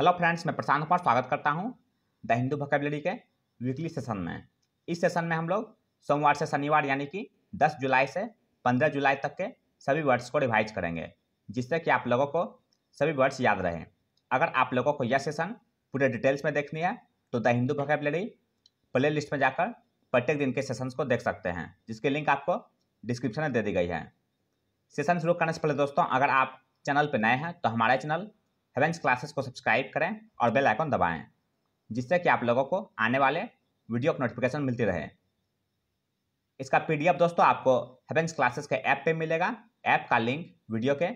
hello friends मैं प्रशांत कुमार स्वागत करता हूं द हिंदू भकेबलरी के वीकली सेशन में इस सेशन में हम लोग सोमवार से शनिवार यानी कि 10 जुलाई से 15 जुलाई तक के सभी वर्ड्स को रिवाइज करेंगे जिससे कि आप लोगों को सभी वर्ड्स याद रहें अगर आप लोगों को यह सेशन पूरे डिटेल्स में देखनी है तो the Hindu vocabulary playlist में जाकर प्रत्येक दिन के सेशन को देख सकते हैं जिसकी लिंक आपको डिस्क्रिप्शन में दे दी गई है सेशन शुरू करने से पहले दोस्तों अगर आप चैनल पर नए हैं तो हमारे चैनल हेवेंस क्लासेस को सब्सक्राइब करें और बेल आइकन दबाएं जिससे कि आप लोगों को आने वाले वीडियो की नोटिफिकेशन मिलती रहे इसका पीडीएफ दोस्तों आपको हेवेंस क्लासेस के ऐप पे मिलेगा ऐप का लिंक वीडियो के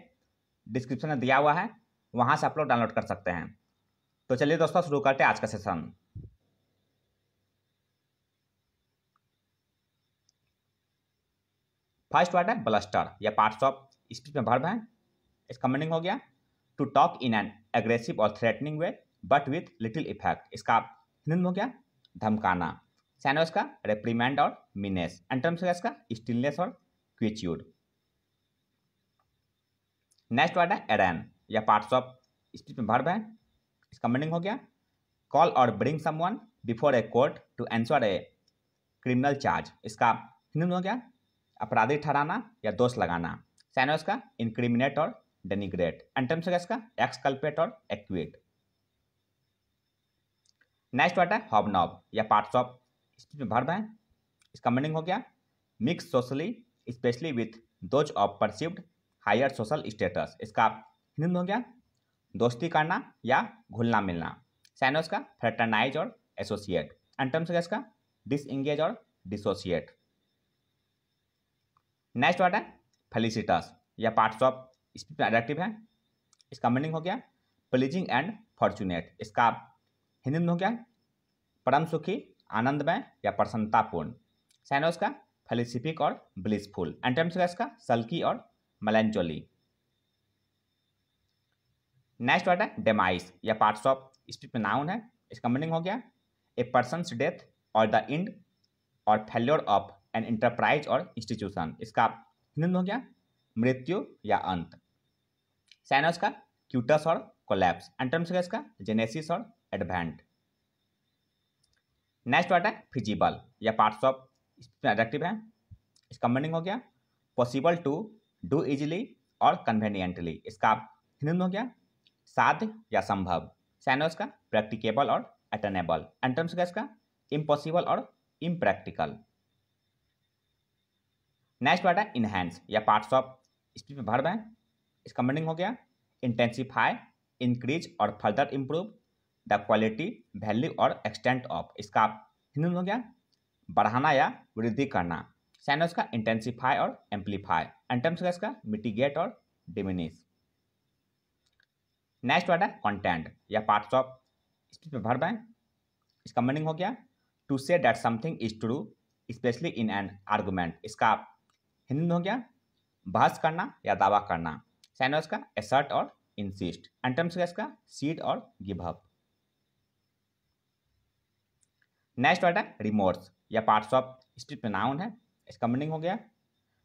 डिस्क्रिप्शन में दिया हुआ है वहाँ से आप लोग डाउनलोड कर सकते हैं तो चलिए दोस्तों शुरू करते हैं आज का सेशन फर्स्ट वर्ड है ब्लस्टर या पार्ट्स ऑफ स्पीच में भर्ब है इसका मीनिंग हो गया to talk in an aggressive or threatening way but with little effect इसका हिंदी हो गया धमकाना सैनो का रेप्रीमेंड और मिनेस एंटर्म्स हो गया इसका स्टिलनेस और क्विच्यूड नेक्स्ट वर्ड है एरन या पार्ट्स ऑफ स्पीच में भर्ब है इसका मीनिंग हो गया call or bring someone before a court to answer a criminal charge इसका हिंदी में हो गया अपराधी ठहराना या दोष लगाना सैनोस का इनक्रिमिनेट और डेनिग्रेट एंड टर्म्स होगा इसका exculpate or acquit next word है हॉबनॉब या पार्ट्स ऑफ इसमें भर्ब है इसका मीनिंग हो गया mix socially especially with those of perceived higher social status इसका हिंदी हो गया दोस्ती करना या घुलना मिलना सैन है उसका फ्रेटर्नाइज और एसोसिएट एंड टर्म्स होगा इसका डिसंगेज और डिसोसिएट नेक्स्ट वर्ड है फेलिसिटस या पार्ट्स ऑफ इसमें प्रोडक्टिव है इसका मीनिंग हो गया प्लीजिंग एंड फॉर्चुनेट इसका हिंदी में हो गया परम सुखी आनंदमय या प्रसन्नतापूर्ण साइन उसका फेलिसिफिक और ब्लिसफुल एंड टर्म्स होगा इसका सल्की और मलेंचोली नेक्स्ट वर्ड है डेमाइस या पार्ट्स ऑफ स्पीच में नाउन है इसका मीनिंग हो गया a person death or the end or failure of an enterprise or institution इसका हिंदी में हो गया मृत्यु या अंत साइनस का क्यूटस और कोलैप्स एंटम्स का इसका genesis or advent next word है फिजिबल या पार्ट्स ऑफ इसमें एडजेक्टिव है इसका मीनिंग हो गया possible to do easily or conveniently इसका हिंदी हो गया साध या संभव साइनस का प्रैक्टिकेबल और अटेनेबल एंटम्स का इसका impossible or impractical next word है इनहेंस या पार्ट्स ऑफ स्पीच में भर्ब है इसका मीनिंग हो गया intensify increase or further improve the quality value or extent of इसका हिंदी हो गया बढ़ाना या वृद्धि करना सैन उसका इंटेंसीफाई और एम्पलीफाई एंटम्स का इसका mitigate or diminish next word है कॉन्टेंट या पार्ट्स ऑफ स्पीच में भर है इसका मीनिंग हो गया to say that something is true especially in an argument इसका हिंदी हो गया बहस करना या दावा करना साइन का एसर्ट और इंसिस्ट एंटम्स का इसका cede or give up next word है रिमोर्स या पार्ट्स ऑफ स्पीच नाउन है इसका मीनिंग हो गया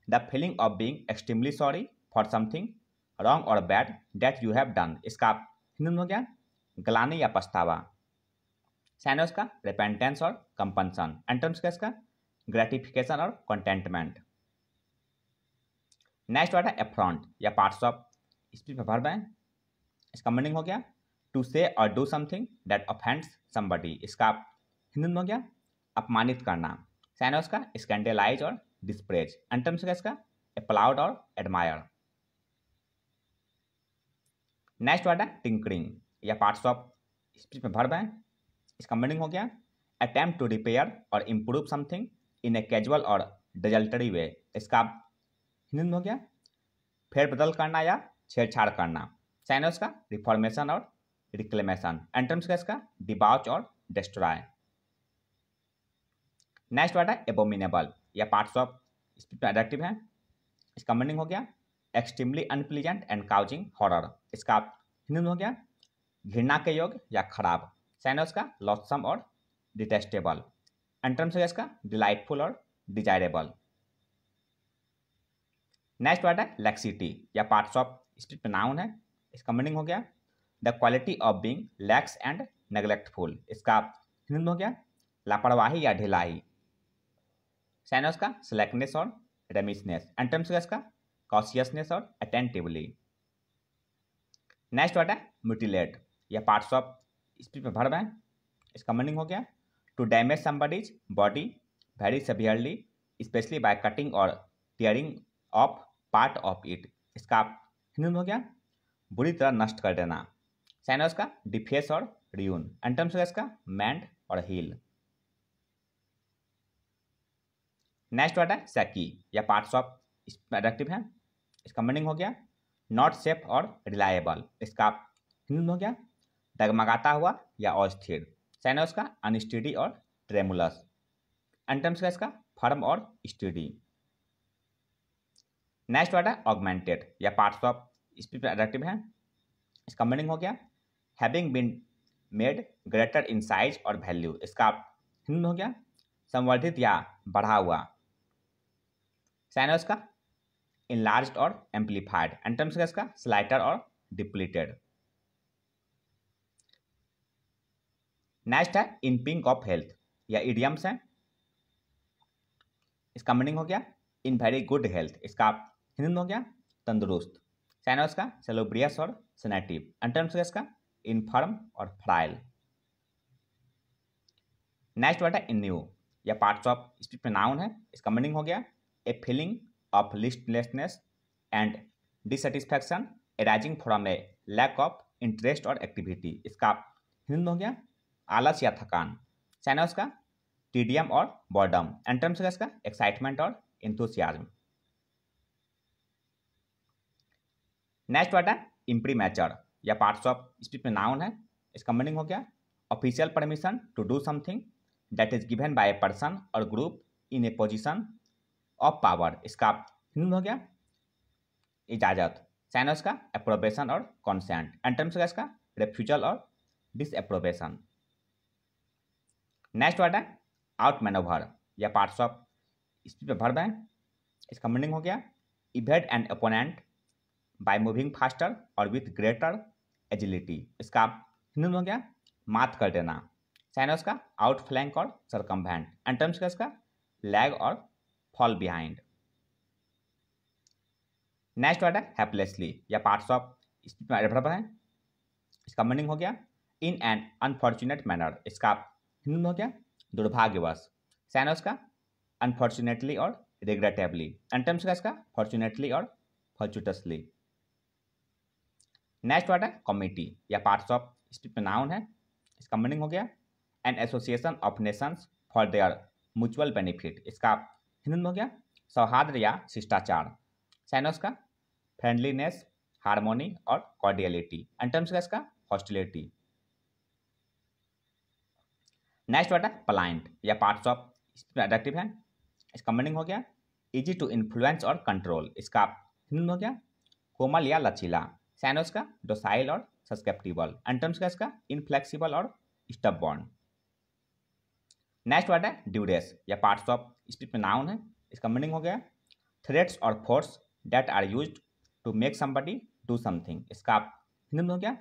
the feeling of being extremely sorry for something wrong or bad that you have done इसका हिंदी हो गया गलाने या पछतावा साइन का रिपेंटेंस और कंपनसन एंटम्स का इसका ग्रेटिफिकेशन और कंटेंटमेंट नेक्स्ट वर्ड है एफ्रॉन्ट या पार्ट्स ऑफ स्पीच में वर्ब है इसका मीनिंग हो गया to say or do something that offends somebody इसका हिंदी में हो गया अपमानित करना सैन है उसका स्कैंडलाइज और डिस्प्रेज अंटर्म्स हो गया इसका applaud or admire next word है टिंकरिंग या पार्ट्स ऑफ स्पीच में वर्ब है इसका मीनिंग हो गया attempt to repair or improve something in a casual or desultory वे इसका हिंदी में हो गया फेर बदल करना या छेड़छाड़ करना साइन है उसका रिफॉर्मेशन और रिक्लेमेशन एंटर्म्स का इसका debauch or destroy next word है एबोमिनेबल या पार्ट्स ऑफ स्पीड एडेक्टिव है इसका मीनिंग हो गया extremely unpleasant and causing horror इसका हिंदी हो गया घृणा के योग या खराब साइन है उसका लॉसम और डिटेस्टेबल एंटर्म्स हो इसका delightful or desirable next word है लेक्सिटी या पार्ट्स ऑफ स्ट्रीट में नाउन है इसका मीनिंग हो गया the quality of being lax and neglectful इसका हिंदी हो गया लापरवाही या ढिलाई सैन उसका स्लैकनेस और रेमिसनेस एंड टर्म्स का इसका cautiousness or attentively next word है म्यूटिलेट या पार्ट्स ऑफ स्पीच में भर्व है इसका मीनिंग हो गया to damage somebody's body very severely especially by cutting or tearing off part of it इसका हिंदुन हो गया बुरी तरह नष्ट कर देना साइन है उसका डिफेस और रियून एंटम्स हो गया इसका मैंड और हील नेक्स्ट वर्ड है सैकी या पार्ट्स ऑफ एडेक्टिव है इसका मीनिंग हो गया नॉट सेफ और रिलायबल इसका हिंदी हो गया डगमगाता हुआ या अस्थिर साइन है उसका अनस्टडी और ट्रेमुलस एंटम्स का इसका firm or steady next word है ऑगमेंटेड या पार्ट्स ऑफ स्पीच एडेक्टिव है इसका मीनिंग हो गया having been made greater in size or value इसका हिंद हो गया संवर्धित या बढ़ा हुआ साइन है उसका इनलार्ज और एम्पलीफाइड एंड टर्म्स का इसका स्लाइटर और डिप्लीटेड नेक्स्ट है इन पिंक ऑफ हेल्थ या इडियम्स है इसका मीनिंग हो गया इन वेरी गुड हेल्थ इसका हिंदी में हो गया तंदुरुस्त चाइना उसका सेलोब्रियस और सेनेटिव अंटर्म्स हो गया इसका इनफर्म और फ्राइल नेक्स्ट वर्ड है इन्यू या पार्ट्स ऑफ स्पीच में नाउन है इसका मीनिंग हो गया a feeling of listlessness and dissatisfaction arising from a lack of interest or activity इसका हिंदी में हो गया आलस या थकान चाइना उसका टीडियम और बॉडम एंड टर्म्स का इसका एक्साइटमेंट और इंथोसियाज्म नेक्स्ट वर्ड है इम्प्रीमेचर या पार्ट्स ऑफ स्पीच में नाउन है इसका मीनिंग हो गया official permission to do something that is given by a person or group in a position of power इसका हिंद हो गया इजाजत साइनस का अप्रोबेशन और कॉन्सेंट एंड टर्म्स का इसका refusal or disapprobation next word है आउट मैनोवर या पार्ट्स ऑफ स्पीच में भर दें इसका मीनिंग हो गया evade an opponent by moving faster or with greater agility इसका हिंदी में हो गया मात कर देना चाइना उसका आउट फ्लैंक और भैंड एंड टर्म्स का इसका लैग और फॉल बिहाइंड नेक्स्ट वर्ड है हैपलेसली या पार्ट्स ऑफ रेफर है इसका मीनिंग हो गया इन एन अनफॉर्चुनेट मैनर इसका हिंदी में हो गया दुर्भाग्यवश चाइना उसका अनफॉर्चुनेटली और रिग्रेटेबली एंड टर्म्स का इसका fortunately or fortuitously next word है कमेटी या पार्ट्स ऑफ स्पीच नाउन है इसका मीनिंग हो गया an association of nations for their mutual benefit इसका हिंदी में हो गया सौहार्द या शिष्टाचार साइनोस का फ्रेंडलीनेस हारमोनी और कॉर्डियलिटी एंड टर्म्स का इसका हॉस्टिलिटी नेक्स्ट वर्ड है प्लाइंट या पार्ट्स ऑफ एडेक्टिव है इसका मीनिंग हो गया easy to influence or control इसका हिंदी में हो गया कोमल या लचीला सैनोस का डोसाइल और सस्केप्टिबल एंटम्स का इसका inflexible or stubborn next word है ड्यूरेस या पार्ट्स ऑफ स्पीच में नाउन है इसका मीनिंग हो गया threats or force that are used to make somebody do something इसका आप हिंदी में हो गया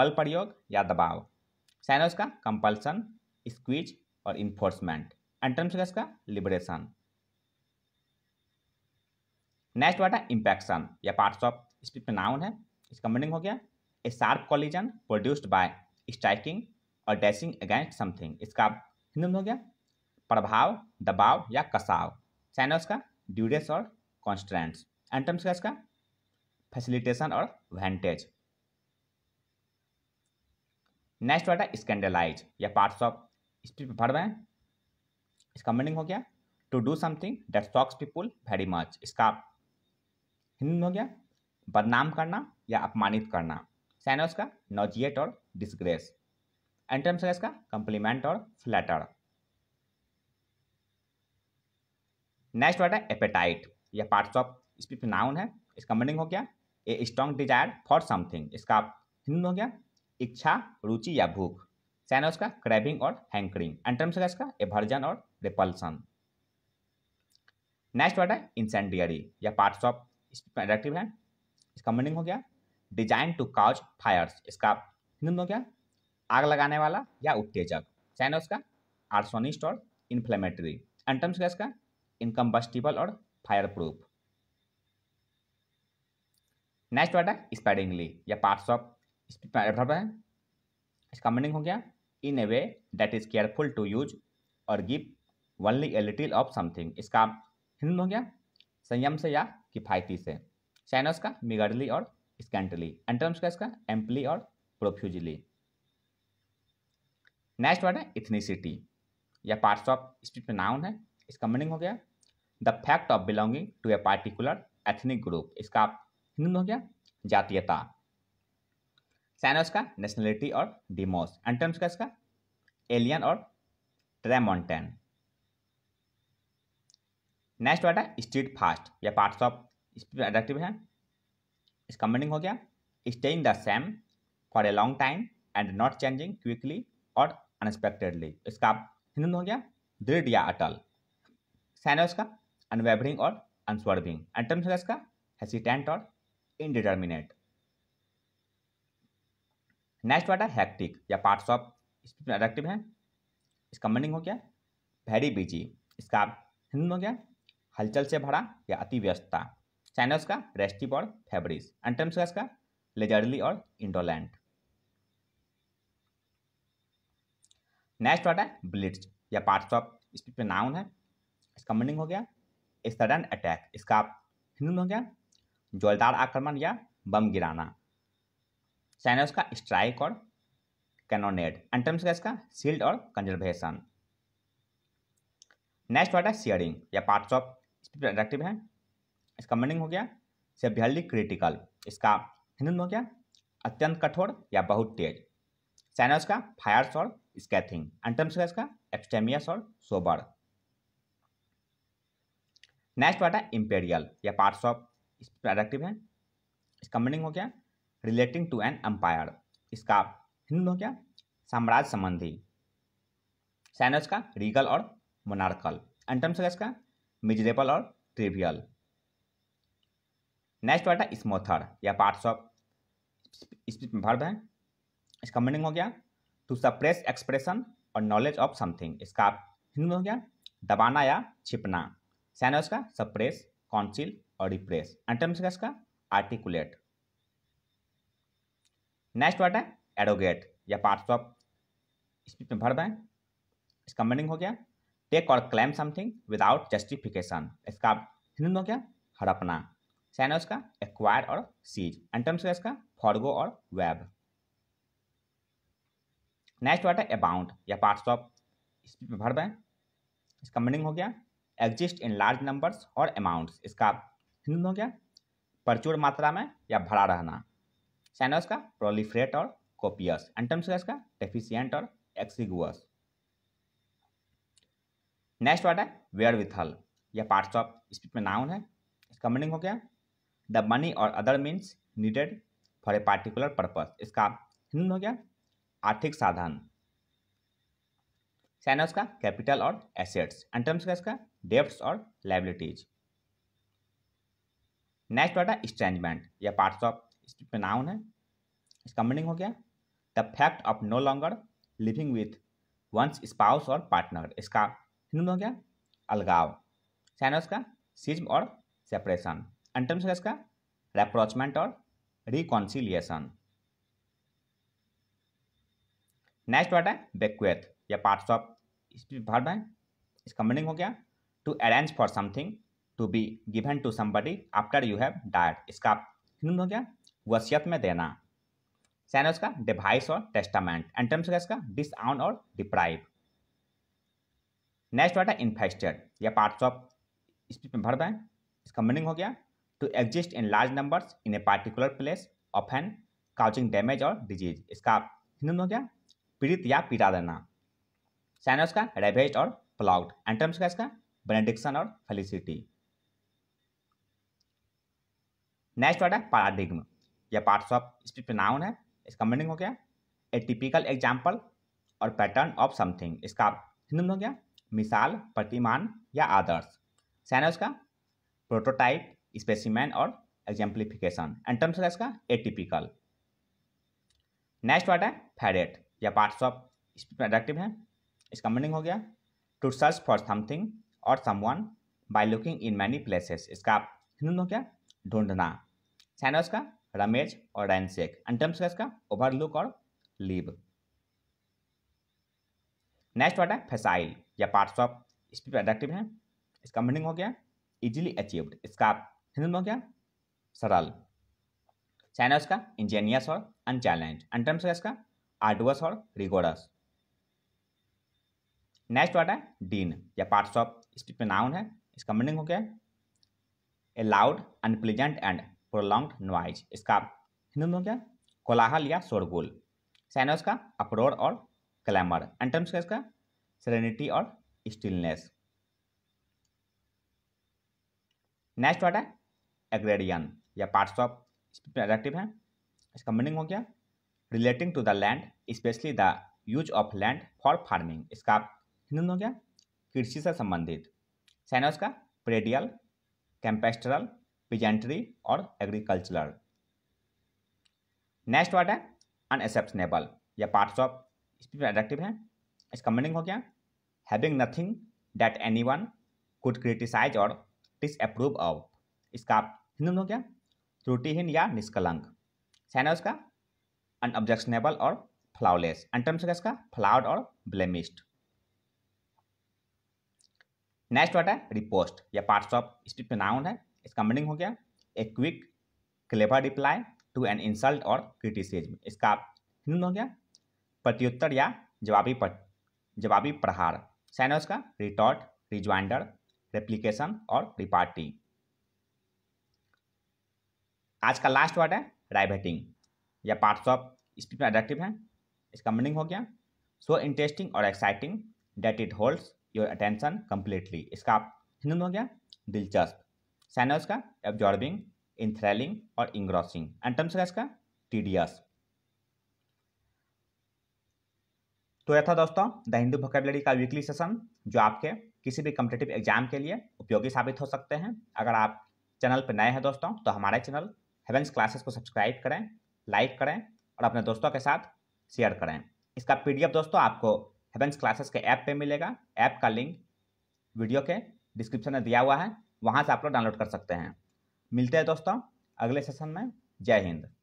बल प्रयोग या दबाव सैनोस का compulsion squeeze or enforcement antonyms का इसका लिबरेशन नेक्स्ट वर्ड है इम्पैक्शन या पार्ट्स ऑफ स्पीच में नाउन है इसका मीनिंग हो गया a sharp collision produced by striking or dashing against something इसका हिंदी में हो गया प्रभाव दबाव या कसाव चाइना उसका ड्यूरेस और कॉन्स्टेंट्स एंटम्स का इसका facilitation or vantage next word है स्कैंडलाइज या पार्ट्स ऑफ स्पीच भर रहे हैं इसका मीनिंग हो गया to do something that shocks people very much इसका हिंदी में हो गया बदनाम करना या अपमानित करना सैनोस का नोजिएट और डिसग्रेस एंटम्स है इसका compliment or flatter next word है एपेटाइट यह पार्ट्स ऑफ स्पीच नाउन है इसका मीनिंग हो गया a strong desire for something इसका हिंदू हो गया इच्छा रुचि या भूख सैनोस का क्रेबिंग क्रैबिंग और हैंकरिंग एंटम्स है इसका aversion or repulsion next word है इंसेंडियरी या पार्ट्स ऑफ एडक्टिव है इसका मीनिंग हो गया डिजाइन टू काउज फायर्स इसका हिंदी हो गया आग लगाने वाला या उत्तेजक चाइना उसका आर्सोनिस्ट और इन्फ्लेमेटरी एंटम्स क्या इसका इनकम्बस्टिबल और फायर प्रूफ नेक्स्ट वर्ड है स्पेडिंगली या पार्ट्स ऑफ है इसका मीनिंग हो गया in a way that is careful to use or give only a little of something इसका हिंदी हो गया संयम से या किफायती से साइनस का मिगाडली और स्कैंटली एंटर्म्स का इसका एम्पली और प्रोफ्यूजली नेक्स्ट वर्ड है इथनीसिटी या पार्ट्स ऑफ स्पीच में नाउन है इसका मीनिंग हो गया the fact of belonging to a particular ethnic group इसका हिंदू हो गया जातीयता साइनस का नेशनलिटी और डिमोस एंट्रम्स का इसका alien or tramontane next word है स्ट्रीट फास्ट या पार्ट्स ऑफ इस पर है इस कम्बनिंग हो गया staying the same for a long time and not changing quickly or unexpectedly इसका आप हिंदी हो गया दृढ़ या अटल सैन है उसका अनवेबरिंग और अनस्वर्विंग एंड टर्म्स होगा इसका hesitant or indeterminate next word है हैक्टिक या पार्ट्स ऑफ इसमें एडेक्टिव है इसका मीनिंग हो गया वेरी बिजी इसका आप हिंदी हो गया हलचल से भरा या अति व्यस्तता साइनस का रेस्टिप और फेबरिस एंटम्स का इसका leisurely or indolent next word है ब्लिट्स या पार्ट्स ऑफ स्पीच में नाउन है इसका मीनिंग हो गया सडन अटैक इसका हिंदू में हो गया जोरदार आक्रमण या बम गिराना साइनस का स्ट्राइक और कैनोनेड एंटम्स का इसका sealed or conservation next word है शेयरिंग या पार्ट्स ऑफ स्पीच प्रोडक्टिव है इसका मीनिंग हो गया सेवियरली क्रिटिकल इसका हिंदी में हो गया अत्यंत कठोर या बहुत तेज सैनस का फायर और स्कैथिंग एंटम्स का इसका abstemious or sober next word है इम्पेरियल या पार्ट्स ऑफ प्रोडक्टिव है इसका मीनिंग हो गया रिलेटिंग टू एन एम्पायर इसका हिंदी हो गया साम्राज्य संबंधी सैनस का रीगल और मोनार्कल एंटम्स का इसका मिजरेबल और ट्रिवियल नेक्स्ट वर्ड है स्मोथर या पार्ट्स ऑफ स्पीच में भर्व है इसका मीनिंग हो गया to suppress expression or knowledge of something इसका हिंदी हो गया दबाना या छिपना सैन है उसका suppress conceal or repress antonyms का इसका आर्टिकुलेट नेक्स्ट वर्ड है एडोगेट या पार्ट्स ऑफ स्पीच में भर्व है इसका मीनिंग हो गया टेक और क्लेम समथिंग विदाउट जस्टिफिकेशन इसका हिंदी हो गया हड़पना सैन है उसका एक्वायर और सीज एंड टर्म्स है इसका फॉरगो और वेब नेक्स्ट वर्ड है अबाउंट या पार्ट्स ऑफ भर बैं इसका मीनिंग हो गया exist in large numbers or amounts इसका हिंदी हो गया प्रचुर मात्रा में या भरा रहना सैन है उसका प्रोलीफ्रेट और कॉपियस एंड टर्म्स है इसका deficient or exiguous next word है वेयर विथल या पार्ट्स ऑफ स्पीच में नाउन है इसका मीनिंग हो गया the money or other means needed for a particular purpose इसका हिंदी हो गया आर्थिक साधन चाइना का कैपिटल और एसेट्स एंड टर्म्स का इसका डेप्ट्स और लाइबिलिटीज नेक्स्ट वर्ड है स्ट्रेंजमेंट या पार्ट्स ऑफ नाउन है इसका मीनिंग हो गया the fact of no longer living with one's spouse or partner इसका हिंदी हो गया अलगाव सैनोस का सिज्म और सेपरेशन एंटम्स का इसका रेप्रोचमेंट और रिकॉन्सिलिएशन नेक्स्ट वर्ड है बेक्वेथ या पार्ट्स ऑफ इस वर्ब है इसका मीनिंग हो गया to arrange for something to be given to somebody after you have died इसका हो गया वसीयत में देना सैन है उसका डिवाइस और टेस्टामेंट एंटम्स टर्म्स का इसका disown or deprive next word है इन्फेस्टेड या पार्ट्स ऑफ इस में भर है इसका मीनिंग हो गया to exist in large numbers in a particular place often causing damage or disease iska hindi mein हो गया पीड़ित या पीड़ा देना सैनोस का ravage or ploughed antonyms ka iska benediction or felicity next word है पाराडिग्म यह पार्ट्स ऑफ स्पीच नाउन है इसका मीनिंग हो गया a typical example or pattern of something इसका हिंदू में हो गया मिसाल प्रतिमान या आदर्श सैनोस का प्रोटोटाइप स्पेसिमैन और एग्जाम्प्लीफिकेशन एंड टर्म्स है इसका एटिपिकल नेक्स्ट वर्ड है फेरेट या पार्ट्स ऑफ प्रोडक्टिव है इसका मीनिंग हो गया to search for something or someone by looking in many places इसका हिंदू हो गया ढूंढना सैनोस का रमेज और रैनसेक एंड टर्म्स है इसका ओवर लुक और लीव नेक्स्ट वर्ड है फेसाइल या पार्ट्स ऑफ स्पीड एडक्टिव है इसका मीनिंग हो गया इजिली अचीव्ड इसका हिंदुओं क्या सरल चाइना उसका इंजीनियस और अनचैलेंज अन टर्म्स का इसका आर्डुअस और रिगोरस नेक्स्ट वर्ड है डीन या पार्ट्स ऑफ स्पीच में नाउन है इसका मीनिंग हो क्या है a loud unpleasant and prolonged noise इसका हिंदी में क्या कोलाहल या शोरगुल साइनस का अप्रोर और क्लैमर एन टर्म्स का इसका सेरेनिटी और स्टिलनेस नेक्स्ट वर्ड है एग्रेडियन या पार्ट्स ऑफ एडेक्टिव है इसका मीनिंग हो गया relating to the land specially the use of land for farming इसका हिंदी हो गया कृषि से संबंधित सैनोस का प्रेडियल कैंपेस्टरल पिजेंट्री और एग्रीकल्चरल नेक्स्ट वर्ड है अनएक्सेप्शनेबल या पार्ट्स ऑफ स्पीच एडेक्टिव है इसका मीनिंग हो गया having nothing that anyone could criticise और डिसअप्रूव ऑफ इसका आप हिंदू हो गया त्रुटिहीन या निष्कलंक सैन है उसका अनऑब्जेक्शनेबल और फ्लावलेस अंटर्म्स होगा इसका फ्लाउड और ब्लेमिस्ड नेक्स्ट वर्ड है रिपोस्ट या पार्ट्स ऑफ स्पीच नाउन है इसका मीनिंग हो गया a quick clever reply to an insult और क्रिटिसिज्म इसका हिंदू हो गया प्रत्युत्तर या जवाबी पर, जवाबी प्रहार सैन का रिटॉर्ट रिज्वाइंडर रेप्लीकेशन और रिपार्टिंग आज का लास्ट वर्ड है राइवेटिंग या पार्ट्स ऑफ स्पीच में एडेक्टिव है इसका मीनिंग हो गया सो इंटरेस्टिंग और exciting that it holds your attention completely इसका हिंदी हो गया दिलचस्प सैन का एब्जॉर्बिंग इंथ्रेलिंग और इंग्रॉसिंग एंड टर्म्स का इसका टीडियस तो यह था दोस्तों द हिंदू वोकेबलरी का वीकली सेशन जो आपके किसी भी कम्पिटेटिव एग्जाम के लिए उपयोगी साबित हो सकते हैं अगर आप चैनल पर नए हैं दोस्तों तो हमारे चैनल हेवेंस क्लासेस को सब्सक्राइब करें लाइक करें और अपने दोस्तों के साथ शेयर करें इसका पीडीएफ दोस्तों आपको हेवेंस क्लासेस के ऐप पे मिलेगा ऐप का लिंक वीडियो के डिस्क्रिप्शन में दिया हुआ है वहाँ से आप लोग डाउनलोड कर सकते हैं मिलते हैं दोस्तों अगले सेशन में जय हिंद